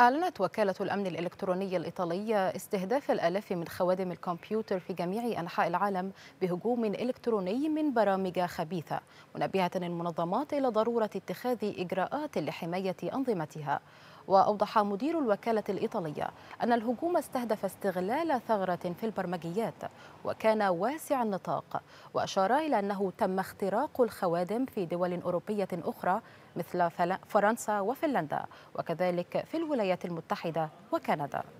أعلنت وكالة الأمن الإلكتروني الإيطالية استهداف الآلاف من خوادم الكمبيوتر في جميع أنحاء العالم بهجوم إلكتروني من برامج خبيثة منبهة المنظمات إلى ضرورة اتخاذ إجراءات لحماية أنظمتها وأوضح مدير الوكالة الإيطالية أن الهجوم استهدف استغلال ثغرة في البرمجيات وكان واسع النطاق وأشار إلى أنه تم اختراق الخوادم في دول أوروبية أخرى مثل فرنسا وفنلندا وكذلك في الولايات المتحدة وكندا